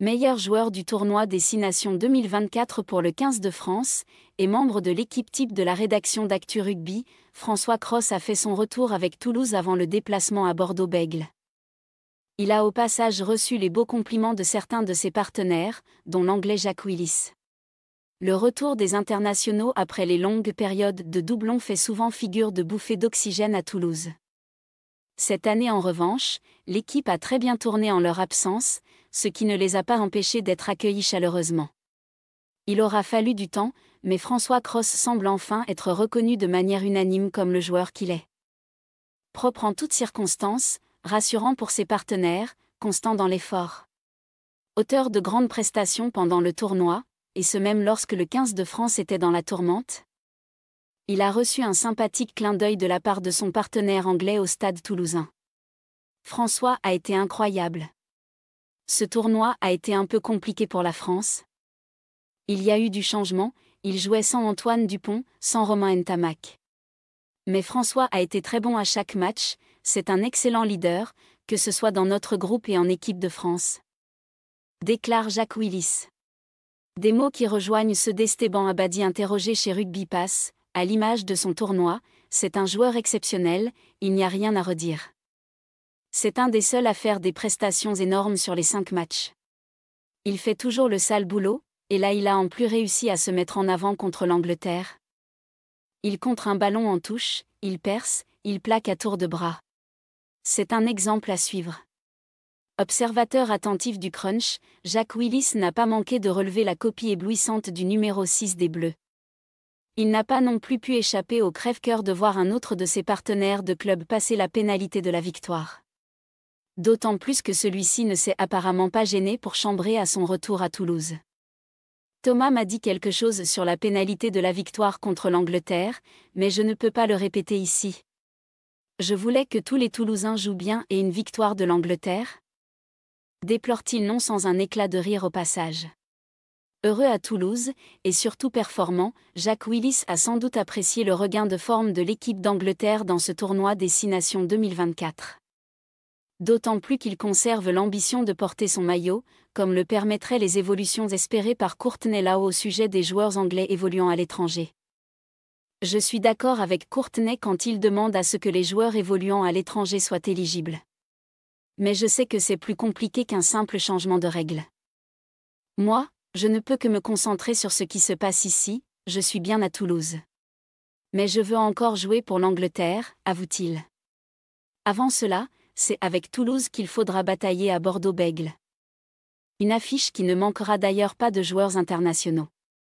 meilleur joueur du tournoi des Nations 2024 pour le 15 de France, et membre de l'équipe type de la rédaction d'Actu Rugby, François Cross a fait son retour avec Toulouse avant le déplacement à Bordeaux-Bègle. Il a au passage reçu les beaux compliments de certains de ses partenaires, dont l'anglais Jacques Willis. Le retour des internationaux après les longues périodes de doublons fait souvent figure de bouffée d'oxygène à Toulouse. Cette année en revanche, l'équipe a très bien tourné en leur absence, ce qui ne les a pas empêchés d'être accueillis chaleureusement. Il aura fallu du temps, mais François Cross semble enfin être reconnu de manière unanime comme le joueur qu'il est. Propre en toutes circonstances, rassurant pour ses partenaires, constant dans l'effort. Auteur de grandes prestations pendant le tournoi, et ce même lorsque le 15 de France était dans la tourmente. Il a reçu un sympathique clin d'œil de la part de son partenaire anglais au stade toulousain. François a été incroyable. Ce tournoi a été un peu compliqué pour la France. Il y a eu du changement, il jouait sans Antoine Dupont, sans Romain Ntamak. Mais François a été très bon à chaque match, c'est un excellent leader, que ce soit dans notre groupe et en équipe de France. Déclare Jacques Willis. Des mots qui rejoignent ceux d'Esteban Abadi interrogé chez Rugby Pass, à l'image de son tournoi, c'est un joueur exceptionnel, il n'y a rien à redire. C'est un des seuls à faire des prestations énormes sur les cinq matchs. Il fait toujours le sale boulot, et là il a en plus réussi à se mettre en avant contre l'Angleterre. Il contre un ballon en touche, il perce, il plaque à tour de bras. C'est un exemple à suivre. Observateur attentif du crunch, Jacques Willis n'a pas manqué de relever la copie éblouissante du numéro 6 des Bleus. Il n'a pas non plus pu échapper au crève-cœur de voir un autre de ses partenaires de club passer la pénalité de la victoire d'autant plus que celui-ci ne s'est apparemment pas gêné pour chambrer à son retour à Toulouse. Thomas m'a dit quelque chose sur la pénalité de la victoire contre l'Angleterre, mais je ne peux pas le répéter ici. Je voulais que tous les Toulousains jouent bien et une victoire de l'Angleterre déplore-t-il non sans un éclat de rire au passage. Heureux à Toulouse, et surtout performant, Jacques Willis a sans doute apprécié le regain de forme de l'équipe d'Angleterre dans ce tournoi des Nations 2024 d'autant plus qu'il conserve l'ambition de porter son maillot, comme le permettraient les évolutions espérées par Courtenay là-haut au sujet des joueurs anglais évoluant à l'étranger. Je suis d'accord avec Courtenay quand il demande à ce que les joueurs évoluant à l'étranger soient éligibles. Mais je sais que c'est plus compliqué qu'un simple changement de règle. Moi, je ne peux que me concentrer sur ce qui se passe ici, je suis bien à Toulouse. Mais je veux encore jouer pour l'Angleterre, avoue-t-il. Avant cela, c'est avec Toulouse qu'il faudra batailler à Bordeaux-Bègle. Une affiche qui ne manquera d'ailleurs pas de joueurs internationaux.